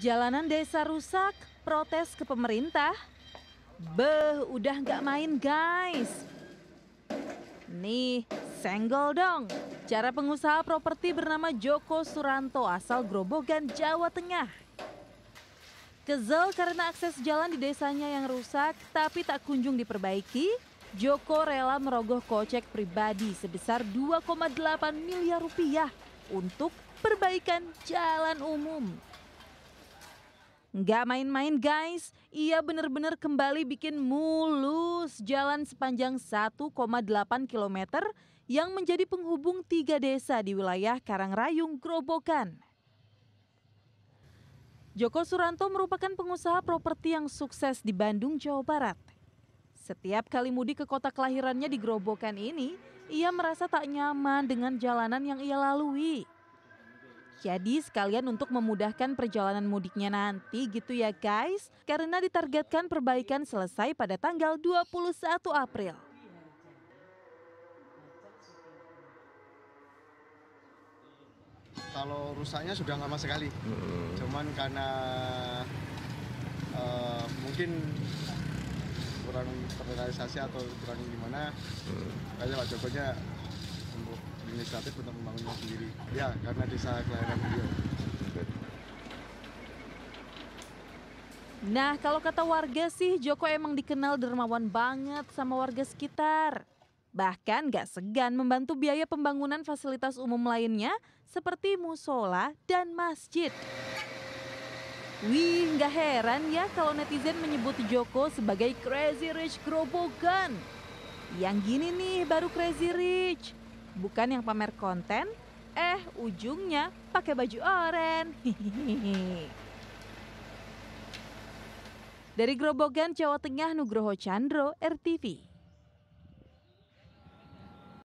Jalanan desa rusak, protes ke pemerintah. Beh, udah nggak main guys. Nih, senggol dong. Cara pengusaha properti bernama Joko Suranto asal Grobogan, Jawa Tengah. kezel karena akses jalan di desanya yang rusak tapi tak kunjung diperbaiki, Joko rela merogoh kocek pribadi sebesar 2,8 miliar rupiah untuk perbaikan jalan umum. Nggak main-main guys, ia benar-benar kembali bikin mulus jalan sepanjang 1,8 km yang menjadi penghubung tiga desa di wilayah Karangrayung, Grobogan. Joko Suranto merupakan pengusaha properti yang sukses di Bandung, Jawa Barat. Setiap kali mudik ke kota kelahirannya di Grobogan ini, ia merasa tak nyaman dengan jalanan yang ia lalui. Jadi sekalian untuk memudahkan perjalanan mudiknya nanti gitu ya guys, karena ditargetkan perbaikan selesai pada tanggal 21 April. Kalau rusaknya sudah lama sekali, hmm. cuman karena uh, mungkin kurang terrealisasi atau kurang gimana, hmm. kayaknya Pak Jokonya sembuh administratif untuk membangunnya sendiri ya karena desa kelahiran beliau Nah, kalau kata warga sih, Joko emang dikenal dermawan banget sama warga sekitar. Bahkan gak segan membantu biaya pembangunan fasilitas umum lainnya seperti musola dan masjid. Wih, gak heran ya kalau netizen menyebut Joko sebagai Crazy Rich Grobogan. Yang gini nih baru Crazy Rich bukan yang pamer konten, eh ujungnya pakai baju oren. Dari Grobogan, Jawa Tengah, Nugroho Chandro, RTV.